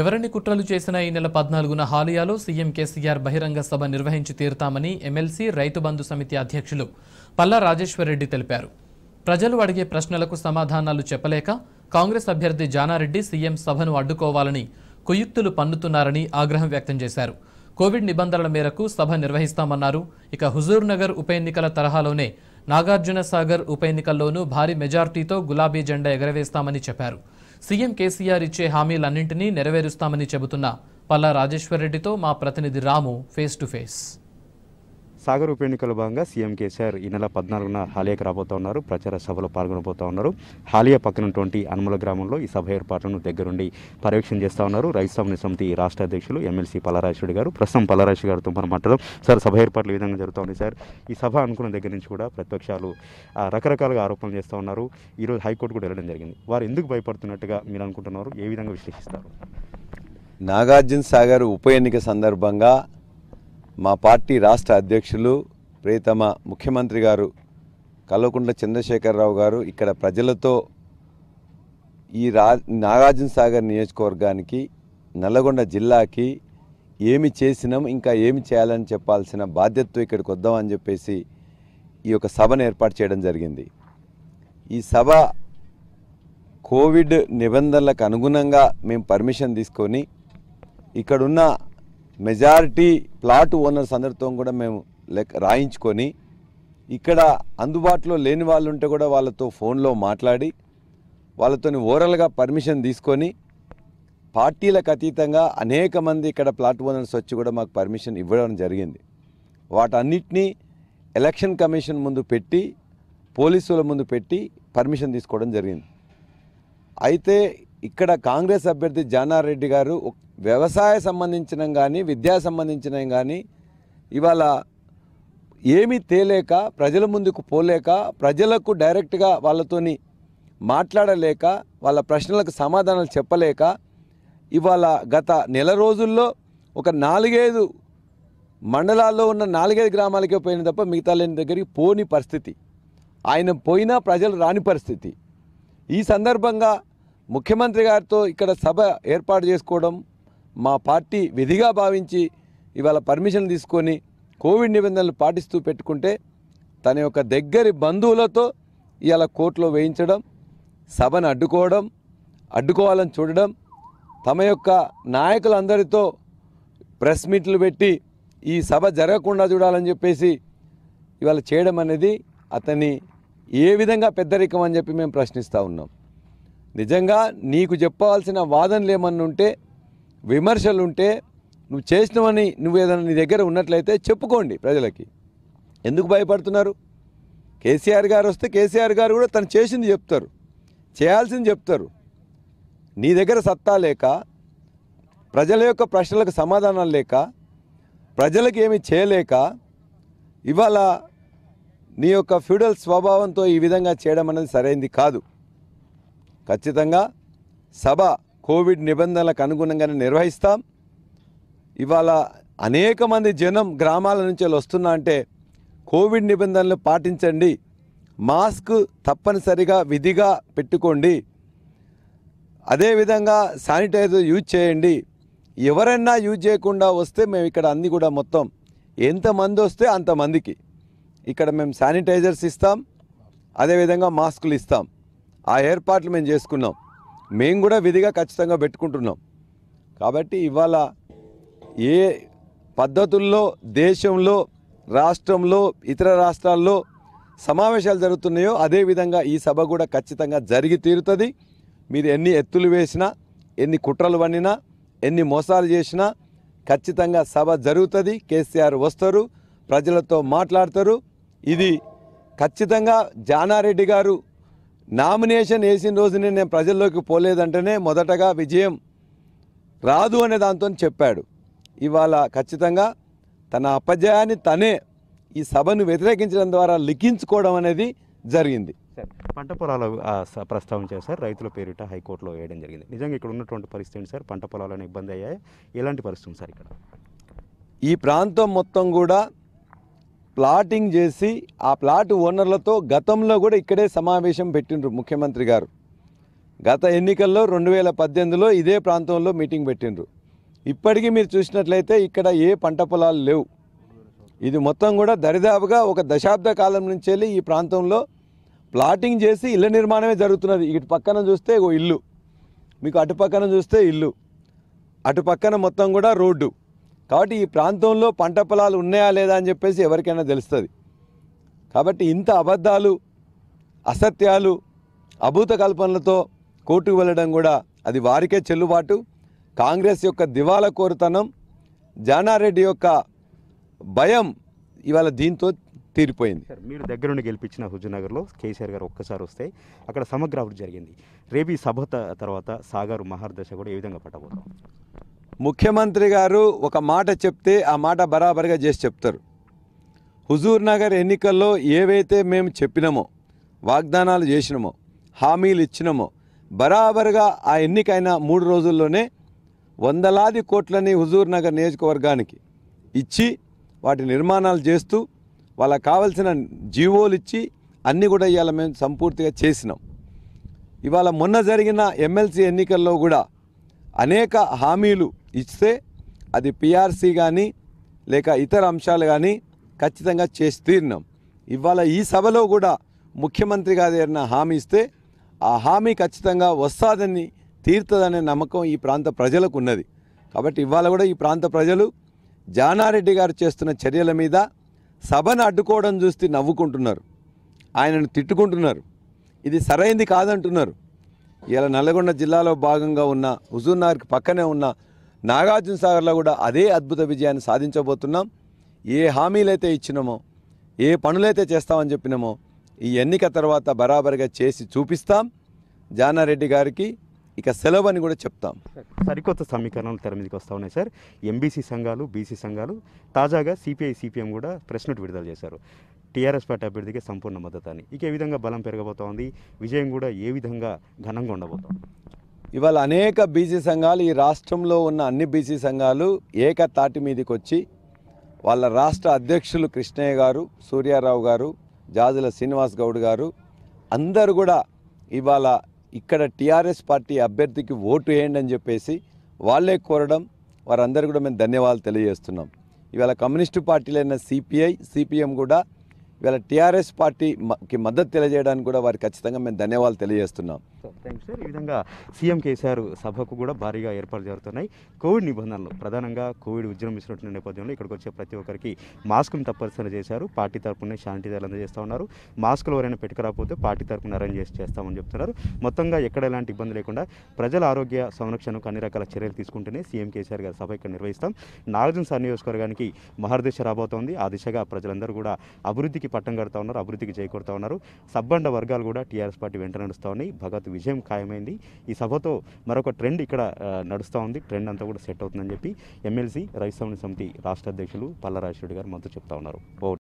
ఎవరిని కుట్రలు చేసినా ఈ నెల పద్నాలుగున హాలియాలో సీఎం కేసీఆర్ బహిరంగ సభ నిర్వహించి తీరుతామని ఎమ్మెల్సీ రైతు బంధు సమితి అధ్యక్షులు పల్లా రాజేశ్వరరెడ్డి తెలిపారు ప్రజలు అడిగే ప్రశ్నలకు సమాధానాలు చెప్పలేక కాంగ్రెస్ అభ్యర్థి జానారెడ్డి సీఎం సభను అడ్డుకోవాలని కుయుక్తులు పన్నుతున్నారని ఆగ్రహం వ్యక్తం చేశారు కోవిడ్ నిబంధనల మేరకు సభ నిర్వహిస్తామన్నారు ఇక హుజూర్నగర్ ఉప ఎన్నికల తరహాలోనే నాగార్జునసాగర్ ఉప ఎన్నికల్లోనూ భారీ మెజార్టీతో గులాబీ జెండా ఎగరవేస్తామని చెప్పారు సీఎం కేసీఆర్ ఇచ్చే హామీలన్నింటినీ నెరవేరుస్తామని చెబుతున్న పల్లా రాజేశ్వర్రెడ్డితో మా ప్రతినిధి Ramu face to face Sagar ఉప ఎన్నికల భాగంగా సీఎం కేసీఆర్ ఈ నెల పద్నాలుగున హాలియాకి రాబోతా ఉన్నారు ప్రచార సభలో పాల్గొనబోతా ఉన్నారు హాలియా పక్కనటువంటి అనుమల గ్రామంలో ఈ సభ ఏర్పాట్లను దగ్గరుండి పర్యవేక్షణ చేస్తా ఉన్నారు రైతు సమన్వయ సమితి రాష్ట్ర అధ్యక్షులు ఎమ్మెల్సీ పలరాజుడి గారు ప్రస్తుతం పలరాజు గారితో మనం మాట్లాడడం సార్ సభ ఏర్పాట్లు ఈ విధంగా జరుగుతూ ఉన్నాయి సార్ ఈ సభ అనుకున్న దగ్గర నుంచి కూడా ప్రతిపక్షాలు రకరకాలుగా ఆరోపణలు చేస్తూ ఉన్నారు ఈరోజు హైకోర్టు కూడా వెళ్ళడం జరిగింది వారు ఎందుకు భయపడుతున్నట్టుగా మీరు అనుకుంటున్నారు ఏ విధంగా విశ్లేషిస్తారు నాగార్జున సాగర్ ఉప ఎన్నిక సందర్భంగా మా పార్టీ రాష్ట్ర అధ్యక్షులు ప్రియతమ ముఖ్యమంత్రి గారు కల్వకుంట్ల చంద్రశేఖరరావు గారు ఇక్కడ ప్రజలతో ఈ రా నాగార్జున సాగర్ నియోజకవర్గానికి నల్లగొండ జిల్లాకి ఏమి చేసినాం ఇంకా ఏమి చేయాలని చెప్పాల్సిన బాధ్యత ఇక్కడికి వద్దామని చెప్పేసి ఈ యొక్క సభను ఏర్పాటు చేయడం జరిగింది ఈ సభ కోవిడ్ నిబంధనలకు అనుగుణంగా మేము పర్మిషన్ తీసుకొని ఇక్కడున్న మెజారిటీ ప్లాట్ ఓనర్స్ అందరితో కూడా మేము లెక్క రాయించుకొని ఇక్కడ అందుబాటులో లేని వాళ్ళు ఉంటే కూడా వాళ్ళతో ఫోన్లో మాట్లాడి వాళ్ళతో ఓరల్గా పర్మిషన్ తీసుకొని పార్టీలకు అతీతంగా అనేక మంది ఇక్కడ ప్లాట్ ఓనర్స్ వచ్చి కూడా మాకు పర్మిషన్ ఇవ్వడం జరిగింది వాటన్నిటినీ ఎలక్షన్ కమిషన్ ముందు పెట్టి పోలీసుల ముందు పెట్టి పర్మిషన్ తీసుకోవడం జరిగింది అయితే ఇక్కడ కాంగ్రెస్ అభ్యర్థి జానారెడ్డి గారు వ్యవసాయ సంబంధించిన కానీ విద్యా సంబంధించిన కానీ ఇవాళ ఏమీ తేలేక ప్రజల ముందుకు పోలేక ప్రజలకు డైరెక్ట్గా వాళ్ళతోని మాట్లాడలేక వాళ్ళ ప్రశ్నలకు సమాధానాలు చెప్పలేక ఇవాళ గత నెల రోజుల్లో ఒక నాలుగైదు మండలాల్లో ఉన్న నాలుగైదు గ్రామాలకే పోయిన తప్ప మిగతా లేని దగ్గరికి పోని పరిస్థితి ఆయన పోయినా ప్రజలు రాని పరిస్థితి ఈ సందర్భంగా ముఖ్యమంత్రి గారితో ఇక్కడ సభ ఏర్పాటు చేసుకోవడం మా పార్టీ విధిగా భావించి ఇవాళ పర్మిషన్ తీసుకొని కోవిడ్ నిబంధనలు పాటిస్తూ పెట్టుకుంటే తన యొక్క దగ్గరి బంధువులతో ఇవాళ కోర్టులో వేయించడం సభను అడ్డుకోవడం అడ్డుకోవాలని చూడడం తమ యొక్క నాయకులందరితో ప్రెస్ మీట్లు పెట్టి ఈ సభ జరగకుండా చూడాలని చెప్పేసి ఇవాళ చేయడం అనేది అతని ఏ విధంగా పెద్దరికం అని చెప్పి మేము ప్రశ్నిస్తూ ఉన్నాం నిజంగా నీకు చెప్పాల్సిన వాదనలు ఏమన్నా ఉంటే విమర్శలు ఉంటే నువ్వు చేసినవని నువ్వు ఏదైనా నీ దగ్గర ఉన్నట్లయితే చెప్పుకోండి ప్రజలకి ఎందుకు భయపడుతున్నారు కేసీఆర్ గారు వస్తే కేసీఆర్ గారు కూడా తను చేసింది చెప్తారు చేయాల్సింది చెప్తారు నీ దగ్గర సత్తా లేక ప్రజల యొక్క ప్రశ్నలకు సమాధానాలు లేక ప్రజలకు ఏమి చేయలేక ఇవాళ నీ యొక్క ఫ్యూడల్ స్వభావంతో ఈ విధంగా చేయడం అనేది సరైంది కాదు ఖచ్చితంగా సభ కోవిడ్ నిబంధనలకు అనుగుణంగానే నిర్వహిస్తాం ఇవాళ అనేక మంది జనం గ్రామాల నుంచి వస్తున్నా అంటే కోవిడ్ నిబంధనలు పాటించండి మాస్క్ తప్పనిసరిగా విధిగా పెట్టుకోండి అదేవిధంగా శానిటైజర్ యూజ్ చేయండి ఎవరైనా యూజ్ చేయకుండా వస్తే మేము ఇక్కడ అన్నీ కూడా మొత్తం ఎంతమంది వస్తే అంతమందికి ఇక్కడ మేము శానిటైజర్స్ ఇస్తాం అదేవిధంగా మాస్కులు ఇస్తాం ఆ ఏర్పాట్లు మేము చేసుకున్నాం మేము కూడా విధిగా ఖచ్చితంగా పెట్టుకుంటున్నాం కాబట్టి ఇవాళ ఏ పద్ధతుల్లో దేశంలో రాష్ట్రంలో ఇతర రాష్ట్రాల్లో సమావేశాలు జరుగుతున్నాయో అదేవిధంగా ఈ సభ కూడా ఖచ్చితంగా జరిగి తీరుతుంది మీరు ఎన్ని ఎత్తులు వేసినా ఎన్ని కుట్రలు వండినా ఎన్ని మోసాలు చేసినా ఖచ్చితంగా సభ జరుగుతుంది కేసీఆర్ వస్తారు ప్రజలతో మాట్లాడతారు ఇది ఖచ్చితంగా జానారెడ్డి గారు నామినేషన్ వేసిన రోజునే నేను ప్రజల్లోకి పోలేదంటేనే మొదటగా విజయం రాదు అనే దాంతో చెప్పాడు ఇవాళ ఖచ్చితంగా తన అపజయాన్ని తనే ఈ సభను వ్యతిరేకించడం ద్వారా లిఖించుకోవడం అనేది జరిగింది సార్ పంట పొలాల ప్రస్తావించారు సార్ రైతుల పేరిట హైకోర్టులో వేయడం జరిగింది నిజంగా ఇక్కడ ఉన్నటువంటి పరిస్థితి సార్ పంట పొలాలను ఇబ్బంది అయ్యాయి ఎలాంటి పరిస్థితి సార్ ఇక్కడ ఈ ప్రాంతం మొత్తం కూడా ప్లాటింగ్ చేసి ఆ ప్లాట్ ఓనర్లతో గతంలో కూడా ఇక్కడే సమావేశం పెట్టిండ్రు ముఖ్యమంత్రి గారు గత ఎన్నికల్లో రెండు వేల పద్దెనిమిదిలో ఇదే ప్రాంతంలో మీటింగ్ పెట్టిండ్రు ఇప్పటికీ మీరు చూసినట్లయితే ఇక్కడ ఏ పంట పొలాలు లేవు ఇది మొత్తం కూడా దరిదాపుగా ఒక దశాబ్ద కాలం నుంచి వెళ్ళి ఈ ప్రాంతంలో ప్లాటింగ్ చేసి ఇళ్ళ నిర్మాణమే జరుగుతున్నది ఇటు పక్కన చూస్తే ఓ ఇల్లు మీకు అటు పక్కన చూస్తే ఇల్లు అటు పక్కన మొత్తం కూడా రోడ్డు కాబట్టి ఈ ప్రాంతంలో పంట పొలాలు ఉన్నాయా లేదా అని చెప్పేసి ఎవరికైనా తెలుస్తుంది కాబట్టి ఇంత అబద్ధాలు అసత్యాలు అభూత కల్పనలతో కోర్టుకు వెళ్ళడం కూడా అది వారికే చెల్లుబాటు కాంగ్రెస్ యొక్క దివాల కోరుతనం జానారెడ్డి యొక్క భయం ఇవాళ దీంతో తీరిపోయింది మీరు దగ్గరుండి గెలిపించిన హుజూర్నగర్లో కేసీఆర్ గారు ఒక్కసారి వస్తే అక్కడ సమగ్ర అభివృద్ధి జరిగింది రేపు సభ తర్వాత సాగర్ మహార్దశ కూడా ఏ విధంగా పట్టబోతాం ముఖ్యమంత్రి గారు ఒక మాట చెప్తే ఆ మాట బరాబరిగా చేసి చెప్తారు హుజూర్ నగర్ ఎన్నికల్లో ఏవైతే మేము చెప్పినామో వాగ్దానాలు చేసినామో హామీలు ఇచ్చినామో బరాబరుగా ఆ ఎన్నికైన మూడు రోజుల్లోనే వందలాది కోట్లని హుజూర్ నగర్ నియోజకవర్గానికి ఇచ్చి వాటి నిర్మాణాలు చేస్తూ వాళ్ళకు కావలసిన జీవోలు ఇచ్చి అన్నీ కూడా ఇవాళ మేము సంపూర్తిగా చేసినాం ఇవాళ మొన్న జరిగిన ఎమ్మెల్సీ ఎన్నికల్లో కూడా అనేక హామీలు ఇస్తే అది పిఆర్సీ కానీ లేక ఇతర అంశాలు కానీ ఖచ్చితంగా చేసి తీరినాం ఇవాళ ఈ సభలో కూడా ముఖ్యమంత్రి గారు ఏదైనా హామీ ఇస్తే ఆ హామీ ఖచ్చితంగా వస్తుందని తీరుతుందనే నమ్మకం ఈ ప్రాంత ప్రజలకు ఉన్నది కాబట్టి ఇవాళ కూడా ఈ ప్రాంత ప్రజలు జానారెడ్డి గారు చేస్తున్న చర్యల మీద సభను అడ్డుకోవడం చూస్తే నవ్వుకుంటున్నారు ఆయనను తిట్టుకుంటున్నారు ఇది సరైంది కాదంటున్నారు ఇలా నల్గొండ జిల్లాలో భాగంగా ఉన్న హుజూర్నగర్కి పక్కనే ఉన్న నాగార్జున సాగర్లో కూడా అదే అద్భుత విజయాన్ని సాధించబోతున్నాం ఏ హామీలు అయితే ఇచ్చినామో ఏ పనులైతే చేస్తామని చెప్పినామో ఈ ఎన్నిక తర్వాత బరాబరిగా చేసి చూపిస్తాం జానారెడ్డి గారికి ఇక సెలవు అని కూడా చెప్తాం సరికొత్త సమీకరణలు తెర మీదకి వస్తూ ఉన్నాయి సార్ ఎంబీసీ సంఘాలు బీసీ సంఘాలు తాజాగా సిపిఐ సిపిఎం కూడా ప్రెస్ నోట్ విడుదల చేశారు టీఆర్ఎస్ పార్టీ అభ్యర్థికి సంపూర్ణ మద్దతు అని ఇక ఏ విధంగా బలం పెరగబోతోంది విజయం కూడా ఏ విధంగా ఘనంగా ఉండబోతోంది ఇవాళ అనేక బీసీ సంఘాలు ఈ రాష్ట్రంలో ఉన్న అన్ని బీసీ సంఘాలు ఏకతాటి మీదకి వచ్చి వాళ్ళ రాష్ట్ర అధ్యక్షులు కృష్ణయ్య గారు సూర్యారావు గారు జాజుల శ్రీనివాస్ గౌడ్ గారు అందరు కూడా ఇవాళ ఇక్కడ టీఆర్ఎస్ పార్టీ అభ్యర్థికి ఓటు వేయండి అని చెప్పేసి వాళ్ళే కోరడం వారందరూ కూడా మేము ధన్యవాదాలు తెలియజేస్తున్నాం ఇవాళ కమ్యూనిస్టు పార్టీలైన సిపిఐ సిపిఎం కూడా ఇవాళ టీఆర్ఎస్ పార్టీకి మద్దతు తెలియజేయడానికి కూడా వారికి ఖచ్చితంగా మేము ధన్యవాదాలు తెలియజేస్తున్నాం సార్ థ్యాంక్ సార్ ఈ విధంగా సీఎం కేసీఆర్ సభకు కూడా భారీగా ఏర్పాటు జరుగుతున్నాయి కోవిడ్ నిబంధనలు ప్రధానంగా కోవిడ్ విజృంభిస్తున్నటువంటి నేపథ్యంలో ఇక్కడికి వచ్చే ప్రతి ఒక్కరికి మాస్క్ను తప్పనిసరి చేశారు పార్టీ తరఫున శానిటైజర్లు అందజేస్తూ ఉన్నారు మాస్కులు ఎవరైనా పెట్టుకురాకపోతే పార్టీ తరఫున అరేంజ్ చేసి చేస్తామని చెప్తున్నారు మొత్తంగా ఎక్కడ ఎలాంటి ఇబ్బంది లేకుండా ప్రజల ఆరోగ్య సంరక్షణకు అన్ని రకాల చర్యలు తీసుకుంటేనే సీఎం కేసీఆర్ గారి సభ ఇక్కడ నిర్వహిస్తాం నాగార్జున సార్ నియోజకవర్గానికి మహర్దిశ రాబోతోంది ఆ దిశగా ప్రజలందరూ కూడా అభివృద్ధికి పట్టం కడతా ఉన్నారు అభివృద్ధికి చేకూరుతూ ఉన్నారు సబ్బండ వర్గాలు కూడా టీఆర్ఎస్ పార్టీ వెంట నడుస్తూ ఉన్నాయి భగత్ విజయం ఖాయమైంది ఈ సభతో మరొక ట్రెండ్ ఇక్కడ నడుస్తూ ఉంది ట్రెండ్ అంతా కూడా సెట్ అవుతుందని చెప్పి ఎమ్మెల్సీ రైతు సమితి రాష్ట్ర అధ్యక్షులు పల్లా గారు మనతో చెప్తా ఉన్నారు